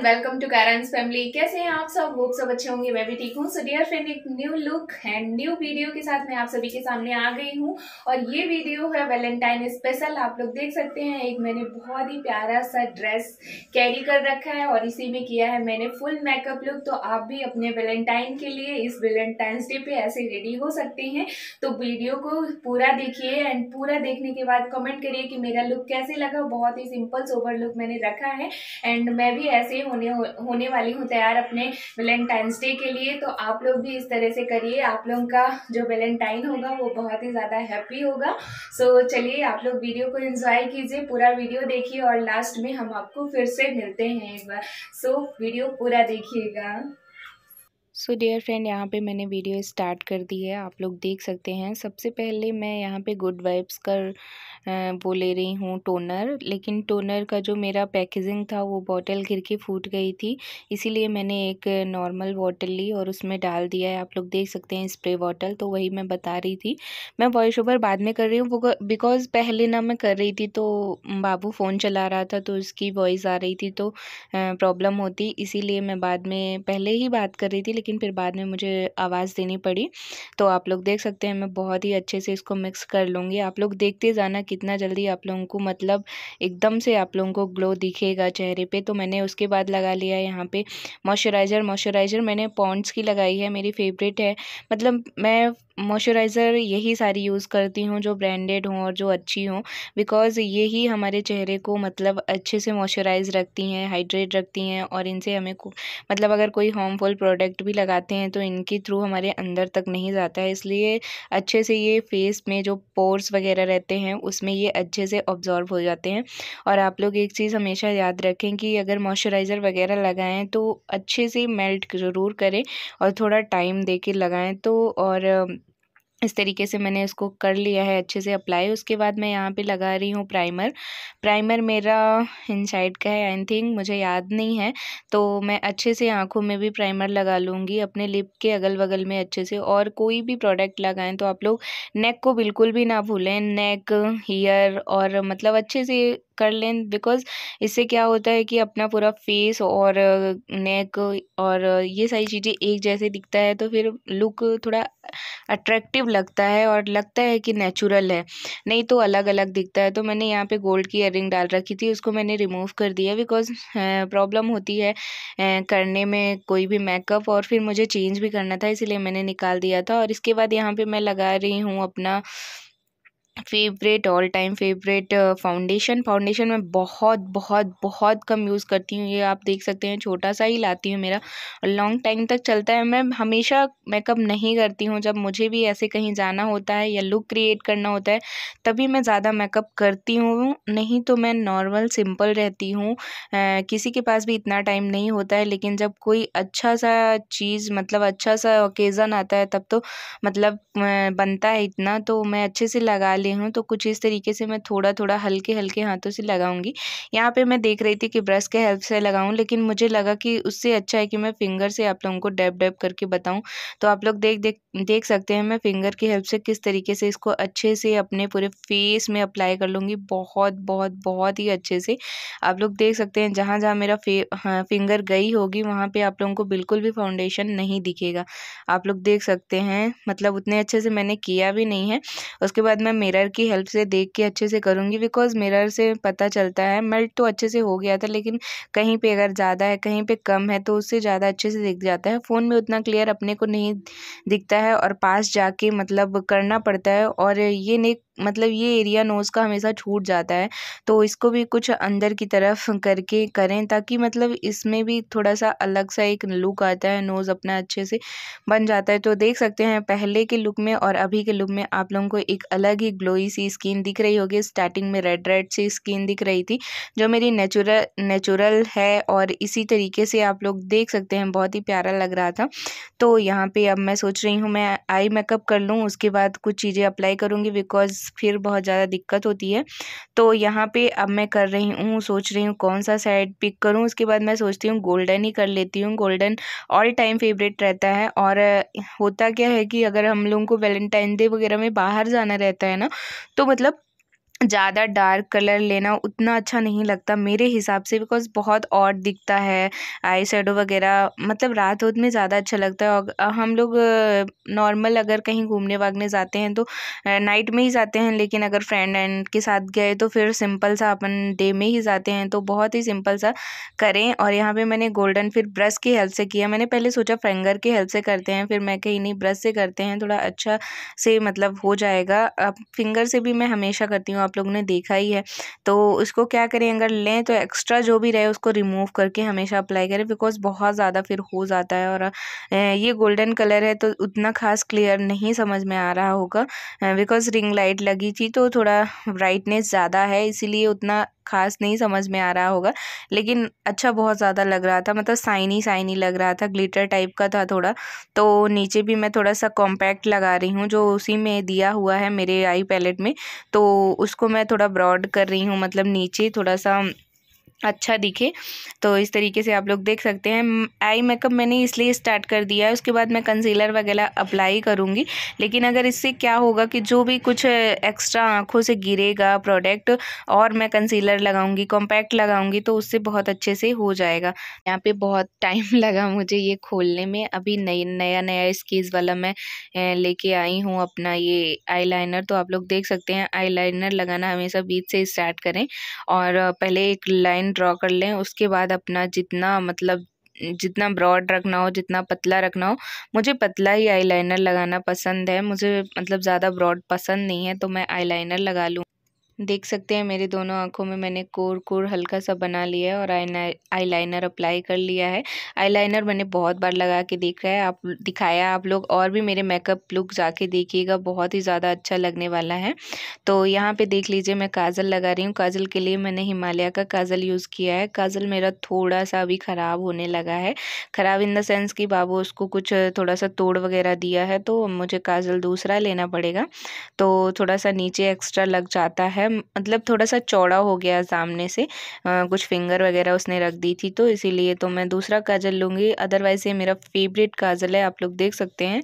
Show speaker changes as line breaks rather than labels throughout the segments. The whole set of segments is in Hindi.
and welcome to Karen's family कैसे हैं आप सब होप सब अच्छे होंगे मैं भी ठीक हूँ सो डियर फ्रेंड एक new look and new video के साथ मैं आप सभी के सामने आ गई हूँ और ये वीडियो है वैलेंटाइन स्पेशल आप लोग देख सकते हैं एक मैंने बहुत ही प्यारा सा ड्रेस कैरी कर रखा है और इसी में किया है मैंने फुल मेकअप लुक तो आप भी अपने वैलेंटाइन के लिए इस वैलेंटाइंस डे पे ऐसे रेडी हो सकते हैं तो वीडियो को पूरा देखिए एंड पूरा देखने के बाद कमेंट करिए कि मेरा लुक कैसे लगा बहुत ही सिंपल सोवर लुक मैंने रखा है एंड मैं भी ऐसे होने हो, होने वाली हूँ तैयार अपने वेलेंटाइंस डे के लिए तो आप लोग भी इस तरह से करिए आप लोगों का जो वेलेंटाइन होगा वो बहुत ही ज़्यादा हैप्पी होगा सो so, चलिए आप लोग वीडियो को इन्जॉय कीजिए पूरा वीडियो देखिए और लास्ट में हम आपको फिर से मिलते हैं एक बार सो so, वीडियो पूरा देखिएगा सो डियर फ्रेंड यहाँ पे मैंने वीडियो स्टार्ट कर दी है आप लोग देख सकते हैं सबसे पहले मैं यहाँ पे गुड वाइब्स का वो ले रही हूँ टोनर लेकिन टोनर का जो मेरा पैकेजिंग था वो बॉटल गिर के फूट गई थी इसीलिए मैंने एक नॉर्मल बॉटल ली और उसमें डाल दिया है आप लोग देख सकते हैं स्प्रे बॉटल तो वही मैं बता रही थी मैं वॉइस ओवर बाद में कर रही हूँ बिकॉज़ पहले ना मैं कर रही थी तो बाबू फ़ोन चला रहा था तो उसकी वॉइस आ रही थी तो प्रॉब्लम होती इसीलिए मैं बाद में पहले ही बात कर रही थी लेकिन लेकिन फिर बाद में मुझे आवाज़ देनी पड़ी तो आप लोग देख सकते हैं मैं बहुत ही अच्छे से इसको मिक्स कर लूँगी आप लोग देखते जाना कितना जल्दी आप लोगों को मतलब एकदम से आप लोगों को ग्लो दिखेगा चेहरे पर तो मैंने उसके बाद लगा लिया यहाँ पर मॉइस्चराइज़र मॉइस्चराइज़र मैंने पॉन्ट्स की लगाई है मेरी फेवरेट है मतलब मैं मॉइस्चराइज़र यही सारी यूज़ करती हूँ जो ब्रांडेड हों और जो अच्छी हों बिकॉज़ यही हमारे चेहरे को मतलब अच्छे से मॉइस्चराइज़ रखती हैं हाइड्रेट रखती हैं और इनसे हमें मतलब अगर कोई हार्मफुल प्रोडक्ट भी लगाते हैं तो इनके थ्रू हमारे अंदर तक नहीं जाता है इसलिए अच्छे से ये फेस में जो पोर्स वगैरह रहते हैं उसमें ये अच्छे से ऑब्ज़ॉर्व हो जाते हैं और आप लोग एक चीज़ हमेशा याद रखें कि अगर मॉइस्चराइज़र वगैरह लगाएं तो अच्छे से मेल्ट ज़रूर करें और थोड़ा टाइम दे लगाएं लगाएँ तो और इस तरीके से मैंने इसको कर लिया है अच्छे से अप्लाई उसके बाद मैं यहाँ पे लगा रही हूँ प्राइमर प्राइमर मेरा इनसाइड का है आई थिंक मुझे याद नहीं है तो मैं अच्छे से आँखों में भी प्राइमर लगा लूँगी अपने लिप के अगल बगल में अच्छे से और कोई भी प्रोडक्ट लगाएं तो आप लोग नेक को बिल्कुल भी ना भूलें नेक हीयर और मतलब अच्छे से कर लें बिकॉज़ इससे क्या होता है कि अपना पूरा फेस और नेक और ये सारी चीज़ें एक जैसे दिखता है तो फिर लुक थोड़ा अट्रैक्टिव लगता है और लगता है कि नेचुरल है नहीं तो अलग अलग दिखता है तो मैंने यहाँ पे गोल्ड की इयर डाल रखी थी उसको मैंने रिमूव कर दिया बिकॉज प्रॉब्लम होती है करने में कोई भी मेकअप और फिर मुझे चेंज भी करना था इसीलिए मैंने निकाल दिया था और इसके बाद यहाँ पे मैं लगा रही हूँ अपना favourite all time favourite foundation foundation मैं बहुत बहुत बहुत कम यूज़ करती हूँ ये आप देख सकते हैं छोटा सा ही लाती हूँ मेरा लॉन्ग टाइम तक चलता है मैं हमेशा मेकअप नहीं करती हूँ जब मुझे भी ऐसे कहीं जाना होता है या लुक क्रिएट करना होता है तभी मैं ज़्यादा मेकअप करती हूँ नहीं तो मैं नॉर्मल सिंपल रहती हूँ किसी के पास भी इतना टाइम नहीं होता है लेकिन जब कोई अच्छा सा चीज़ मतलब अच्छा सा ओकेज़न आता है तब तो मतलब बनता है इतना तो मैं अच्छे से लगा ले रहे हों तो कुछ इस तरीके से मैं थोड़ा थोड़ा हल्के हल्के हाथों से लगाऊंगी यहाँ पे मैं देख रही थी कि ब्रश के हेल्प से लगाऊं लेकिन मुझे लगा कि उससे अच्छा है कि मैं फिंगर से आप लोगों को डैप डैप करके बताऊँ तो आप लोग देख देख देख सकते हैं मैं फिंगर की हेल्प से किस तरीके से इसको अच्छे से अपने पूरे फेस में अप्लाई कर लूँगी बहुत बहुत बहुत ही अच्छे से आप लोग देख सकते हैं जहाँ जहाँ मेरा हाँ, फिंगर गई होगी वहाँ पर आप लोगों को बिल्कुल भी फाउंडेशन नहीं दिखेगा आप लोग देख सकते हैं मतलब उतने अच्छे से मैंने किया भी नहीं है उसके बाद मैं मेरा मिरर की हेल्प से देख के अच्छे से करूँगी बिकॉज़ मिरर से पता चलता है मेल्ट तो अच्छे से हो गया था लेकिन कहीं पे अगर ज़्यादा है कहीं पे कम है तो उससे ज़्यादा अच्छे से दिख जाता है फ़ोन में उतना क्लियर अपने को नहीं दिखता है और पास जाके मतलब करना पड़ता है और ये नहीं मतलब ये एरिया नोज़ का हमेशा छूट जाता है तो इसको भी कुछ अंदर की तरफ करके करें ताकि मतलब इसमें भी थोड़ा सा अलग सा एक लुक आता है नोज़ अपना अच्छे से बन जाता है तो देख सकते हैं पहले के लुक में और अभी के लुक में आप लोगों को एक अलग ही ग्लोई सी स्किन दिख रही होगी स्टार्टिंग में रेड रेड सी स्किन दिख रही थी जो मेरी नेचुरल नेचुरल है और इसी तरीके से आप लोग देख सकते हैं बहुत ही प्यारा लग रहा था तो यहाँ पे अब मैं सोच रही हूँ मैं आई मेकअप कर लूँ उसके बाद कुछ चीज़ें अप्लाई करूँगी बिकॉज फिर बहुत ज़्यादा दिक्कत होती है तो यहाँ पे अब मैं कर रही हूँ सोच रही हूँ कौन सा साइड पिक करूँ उसके बाद मैं सोचती हूँ गोल्डन ही कर लेती हूँ गोल्डन ऑल टाइम फेवरेट रहता है और होता क्या है कि अगर हम लोगों को वैलेंटाइन डे वगैरह में बाहर जाना रहता है ना तो मतलब ज़्यादा डार्क कलर लेना उतना अच्छा नहीं लगता मेरे हिसाब से बिकॉज़ बहुत ऑड दिखता है आई शेडो वगैरह मतलब रात होत में ज़्यादा अच्छा लगता है और हम लोग नॉर्मल अगर कहीं घूमने वागने जाते हैं तो नाइट में ही जाते हैं लेकिन अगर फ्रेंड एंड के साथ गए तो फिर सिंपल सा अपन डे में ही जाते हैं तो बहुत ही सिंपल सा करें और यहाँ पर मैंने गोल्डन फिर ब्रश की हेल्प से किया मैंने पहले सोचा फिंगर की हेल्प से करते हैं फिर मैं कहीं नहीं ब्रश से करते हैं थोड़ा अच्छा से मतलब हो जाएगा अब फिंगर से भी मैं हमेशा करती हूँ आप लोगों ने देखा ही है तो उसको क्या करें अगर लें तो एक्स्ट्रा जो भी रहे उसको रिमूव करके हमेशा अप्लाई करें बिकॉज बहुत ज़्यादा फिर हो जाता है और ये गोल्डन कलर है तो उतना खास क्लियर नहीं समझ में आ रहा होगा बिकॉज रिंग लाइट लगी थी तो थोड़ा ब्राइटनेस ज़्यादा है इसीलिए उतना खास नहीं समझ में आ रहा होगा लेकिन अच्छा बहुत ज़्यादा लग रहा था मतलब साइनी साइनी लग रहा था ग्लिटर टाइप का था थोड़ा तो नीचे भी मैं थोड़ा सा कॉम्पैक्ट लगा रही हूँ जो उसी में दिया हुआ है मेरे आई पैलेट में तो उसको मैं थोड़ा ब्रॉड कर रही हूँ मतलब नीचे थोड़ा सा अच्छा दिखे तो इस तरीके से आप लोग देख सकते हैं आई मेकअप मैंने इसलिए स्टार्ट कर दिया है उसके बाद मैं कंसीलर वगैरह अप्लाई करूँगी लेकिन अगर इससे क्या होगा कि जो भी कुछ एक्स्ट्रा आँखों से गिरेगा प्रोडक्ट और मैं कंसीलर लगाऊंगी कॉम्पैक्ट लगाऊंगी तो उससे बहुत अच्छे से हो जाएगा यहाँ पर बहुत टाइम लगा मुझे ये खोलने में अभी नई नया नया स्केज वाला मैं लेके आई हूँ अपना ये आई तो आप लोग देख सकते हैं आई लगाना हमेशा बीच से स्टार्ट करें और पहले एक लाइन ड्रॉ कर लें उसके बाद अपना जितना मतलब जितना ब्रॉड रखना हो जितना पतला रखना हो मुझे पतला ही आईलाइनर लगाना पसंद है मुझे मतलब ज़्यादा ब्रॉड पसंद नहीं है तो मैं आईलाइनर लगा लूँ देख सकते हैं मेरे दोनों आँखों में मैंने कोर कोर हल्का सा बना लिया है और आई लाइनर अप्लाई कर लिया है आई लाइनर मैंने बहुत बार लगा के देखा है आप दिखाया आप लोग और भी मेरे मेकअप लुक जाके देखिएगा बहुत ही ज़्यादा अच्छा लगने वाला है तो यहाँ पे देख लीजिए मैं काजल लगा रही हूँ काजल के लिए मैंने हिमालय का काजल यूज़ किया है काजल मेरा थोड़ा सा अभी ख़राब होने लगा है ख़राब इन द सेंस कि बाबू उसको कुछ थोड़ा सा तोड़ वगैरह दिया है तो मुझे काजल दूसरा लेना पड़ेगा तो थोड़ा सा नीचे एक्स्ट्रा लग जाता है मतलब थोड़ा सा चौड़ा हो गया सामने से आ, कुछ फिंगर वगैरह उसने रख दी थी तो इसीलिए तो मैं दूसरा काजल लूँगी अदरवाइज़ ये मेरा फेवरेट काजल है आप लोग देख सकते हैं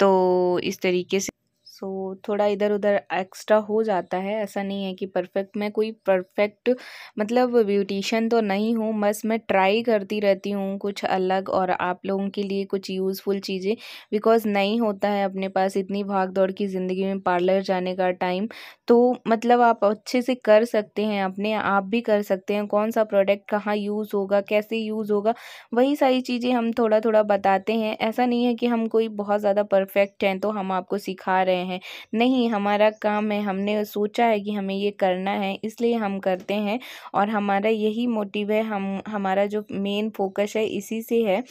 तो इस तरीके से सो थोड़ा इधर उधर एक्स्ट्रा हो जाता है ऐसा नहीं है कि परफेक्ट मैं कोई परफेक्ट मतलब ब्यूटिशन तो नहीं हूँ बस मैं ट्राई करती रहती हूँ कुछ अलग और आप लोगों के लिए कुछ यूज़फुल चीज़ें बिकॉज़ नहीं होता है अपने पास इतनी भाग दौड़ की ज़िंदगी में पार्लर जाने का टाइम तो मतलब आप अच्छे से कर सकते हैं अपने आप भी कर सकते हैं कौन सा प्रोडक्ट कहाँ यूज़ होगा कैसे यूज़ होगा वही सारी चीज़ें हम थोड़ा थोड़ा बताते हैं ऐसा नहीं है कि हम कोई बहुत ज़्यादा परफेक्ट हैं तो हम आपको सिखा रहे हैं हैं नहीं हमारा काम है हमने सोचा है कि हमें ये करना है इसलिए हम करते हैं और हमारा यही मोटिव है हम हमारा जो मेन फोकस है इसी से है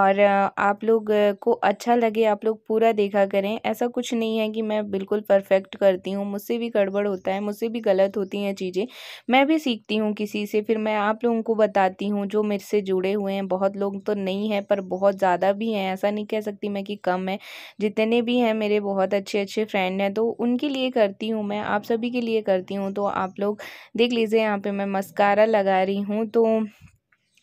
और आप लोग को अच्छा लगे आप लोग पूरा देखा करें ऐसा कुछ नहीं है कि मैं बिल्कुल परफेक्ट करती हूँ मुझसे भी गड़बड़ होता है मुझसे भी गलत होती हैं चीज़ें मैं भी सीखती हूँ किसी से फिर मैं आप लोगों को बताती हूँ जो मेरे से जुड़े हुए हैं बहुत लोग तो नहीं हैं पर बहुत ज़्यादा भी हैं ऐसा नहीं कह सकती मैं कि कम है जितने भी हैं मेरे बहुत अच्छे अच्छे अच्छे फ्रेंड हैं तो उनके लिए करती हूँ मैं आप सभी के लिए करती हूँ तो आप लोग देख लीजिए यहाँ पे मैं मस्कारा लगा रही हूँ तो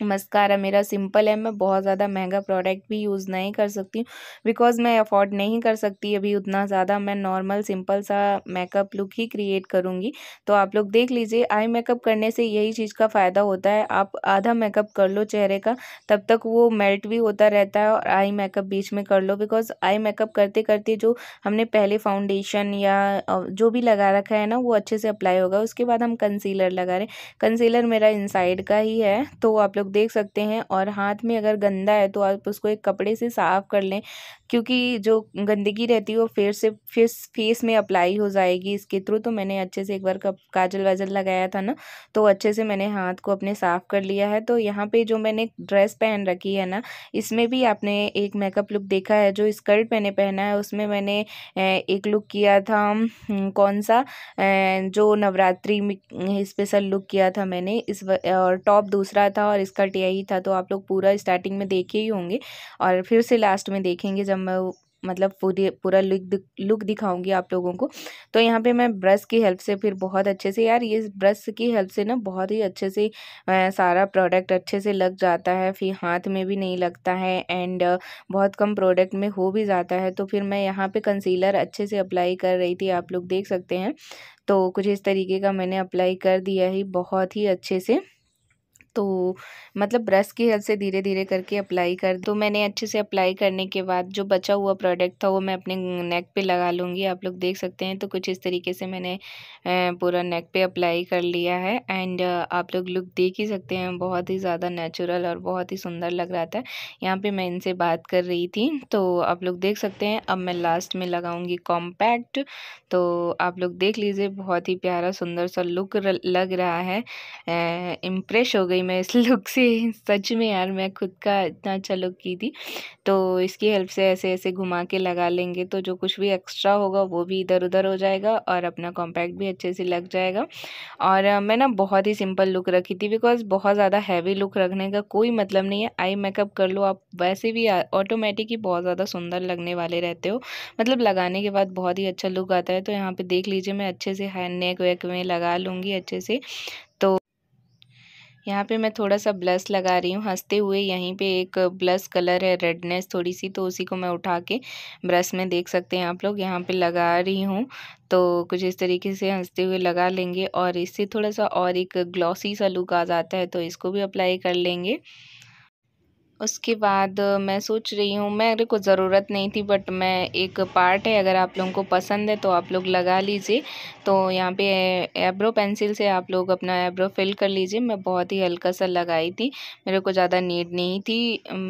मस्कारा मेरा सिंपल है मैं बहुत ज़्यादा महंगा प्रोडक्ट भी यूज़ नहीं कर सकती बिकॉज़ मैं अफोर्ड नहीं कर सकती अभी उतना ज़्यादा मैं नॉर्मल सिंपल सा मेकअप लुक ही क्रिएट करूँगी तो आप लोग देख लीजिए आई मेकअप करने से यही चीज़ का फ़ायदा होता है आप आधा मेकअप कर लो चेहरे का तब तक वो मेल्ट भी होता रहता है और आई मेकअप बीच में कर लो बिकॉज़ आई मेकअप करते करते जो हमने पहले फाउंडेशन या जो भी लगा रखा है ना वो अच्छे से अप्लाई होगा उसके बाद हम कंसीलर लगा रहे कंसीलर मेरा इनसाइड का ही है तो आप लोग लोग देख सकते हैं और हाथ में अगर गंदा है तो आप उसको एक कपड़े से साफ कर लें क्योंकि जो गंदगी रहती है वो फिर से फिर फेस में अप्लाई हो जाएगी इसके थ्रू तो मैंने अच्छे से एक बार काजल वाजल लगाया था ना तो अच्छे से मैंने हाथ को अपने साफ़ कर लिया है तो यहाँ पे जो मैंने ड्रेस पहन रखी है ना इसमें भी आपने एक मेकअप लुक देखा है जो स्कर्ट मैंने पहना है उसमें मैंने एक लुक किया था कौन सा जो नवरात्रि में स्पेशल लुक किया था मैंने इस और टॉप दूसरा था और इस का यही था तो आप लोग पूरा स्टार्टिंग में देखे ही होंगे और फिर से लास्ट में देखेंगे जब मैं मतलब पूरी पूरा लुक लुक दिखाऊंगी आप लोगों को तो यहाँ पे मैं ब्रश की हेल्प से फिर बहुत अच्छे से यार ये ब्रश की हेल्प से ना बहुत ही अच्छे से सारा प्रोडक्ट अच्छे से लग जाता है फिर हाथ में भी नहीं लगता है एंड बहुत कम प्रोडक्ट में हो भी जाता है तो फिर मैं यहाँ पे कंसीलर अच्छे से अप्लाई कर रही थी आप लोग देख सकते हैं तो कुछ इस तरीके का मैंने अप्लाई कर दिया ही बहुत ही अच्छे से तो मतलब ब्रश की हेल्प से धीरे धीरे करके अप्लाई कर तो मैंने अच्छे से अप्लाई करने के बाद जो बचा हुआ प्रोडक्ट था वो मैं अपने नेक पे लगा लूँगी आप लोग देख सकते हैं तो कुछ इस तरीके से मैंने पूरा नेक पे अप्लाई कर लिया है एंड आप लोग लुक देख ही सकते हैं बहुत ही ज़्यादा नेचुरल और बहुत ही सुंदर लग रहा था यहाँ पर मैं इनसे बात कर रही थी तो आप लोग देख सकते हैं अब मैं लास्ट में लगाऊँगी कॉम्पैक्ट तो आप लोग देख लीजिए बहुत ही प्यारा सुंदर सा लुक लग रहा है इम्प्रेस हो गई मैं इस लुक से सच में यार मैं खुद का इतना अच्छा लुक की थी तो इसकी हेल्प से ऐसे ऐसे घुमा के लगा लेंगे तो जो कुछ भी एक्स्ट्रा होगा वो भी इधर उधर हो जाएगा और अपना कॉम्पैक्ट भी अच्छे से लग जाएगा और मैं ना बहुत ही सिंपल लुक रखी थी बिकॉज बहुत ज़्यादा हैवी लुक रखने का कोई मतलब नहीं है आई मेकअप कर लो आप वैसे भी ऑटोमेटिक ही बहुत ज़्यादा सुंदर लगने वाले रहते हो मतलब लगाने के बाद बहुत ही अच्छा लुक आता है तो यहाँ पर देख लीजिए मैं अच्छे से हैंड नेक वेक में लगा लूँगी अच्छे से यहाँ पे मैं थोड़ा सा ब्लस लगा रही हूँ हंसते हुए यहीं पे एक ब्लस कलर है रेडनेस थोड़ी सी तो उसी को मैं उठा के ब्रश में देख सकते हैं आप लोग यहाँ पे लगा रही हूँ तो कुछ इस तरीके से हंसते हुए लगा लेंगे और इससे थोड़ा सा और एक ग्लॉसी सा लुक आ जाता है तो इसको भी अप्लाई कर लेंगे उसके बाद मैं सोच रही हूँ मेरे को ज़रूरत नहीं थी बट मैं एक पार्ट है अगर आप लोगों को पसंद है तो आप लोग लगा लीजिए तो यहाँ पे एब्रो पेंसिल से आप लोग अपना एब्रो फिल कर लीजिए मैं बहुत ही हल्का सा लगाई थी मेरे को ज़्यादा नीड नहीं थी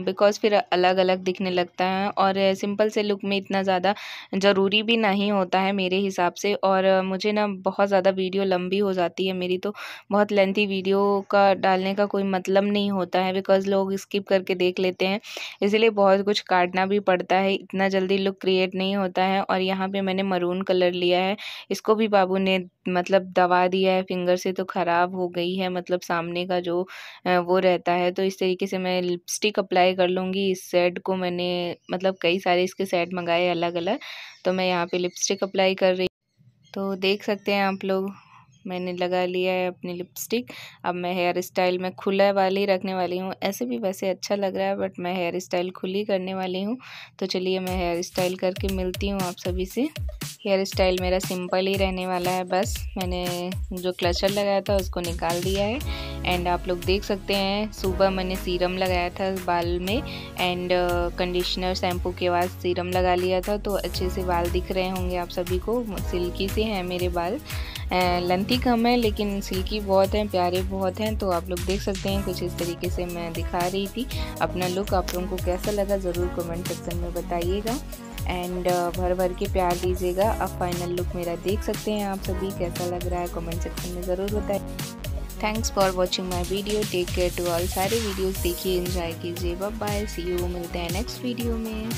बिकॉज़ फिर अलग अलग दिखने लगता है और सिंपल से लुक में इतना ज़्यादा ज़रूरी भी नहीं होता है मेरे हिसाब से और मुझे ना बहुत ज़्यादा वीडियो लंबी हो जाती है मेरी तो बहुत लेंथी वीडियो का डालने का कोई मतलब नहीं होता है बिकॉज़ लोग स्किप करके देख लेते हैं इसीलिए बहुत कुछ काटना भी पड़ता है इतना जल्दी लुक क्रिएट नहीं होता है और यहाँ पे मैंने मरून कलर लिया है इसको भी बाबू ने मतलब दबा दिया है फिंगर से तो ख़राब हो गई है मतलब सामने का जो वो रहता है तो इस तरीके से मैं लिपस्टिक अप्लाई कर लूँगी इस सेट को मैंने मतलब कई सारे इसके सेट मंगाए अलग अलग तो मैं यहाँ पर लिपस्टिक अप्लाई कर रही तो देख सकते हैं आप लोग मैंने लगा लिया है अपनी लिपस्टिक अब मैं हेयर स्टाइल में खुला वाली रखने वाली हूँ ऐसे भी वैसे अच्छा लग रहा है बट मैं हेयर स्टाइल खुली करने वाली हूँ तो चलिए मैं हेयर स्टाइल करके मिलती हूँ आप सभी से हेयर स्टाइल मेरा सिंपल ही रहने वाला है बस मैंने जो क्लचर लगाया था उसको निकाल दिया है एंड आप लोग देख सकते हैं सुबह मैंने सीरम लगाया था बाल में एंड कंडीशनर शैम्पू के बाद सीरम लगा लिया था तो अच्छे से बाल दिख रहे होंगे आप सभी को सिल्की से हैं मेरे बाल लेंथी कम है लेकिन सिल्की बहुत हैं प्यारे बहुत हैं तो आप लोग देख सकते हैं कुछ इस तरीके से मैं दिखा रही थी अपना लुक आप लोगों को कैसा लगा ज़रूर कमेंट सेक्शन में बताइएगा एंड भर भर के प्यार दीजिएगा अब फाइनल लुक मेरा देख सकते हैं आप सभी कैसा लग रहा है कमेंट सेक्शन में ज़रूर बताइए thanks for watching my video take care to all सारे वीडियोज़ देखिए इन्जॉय कीजिए बाय सी यू मिलते हैं नेक्स्ट वीडियो में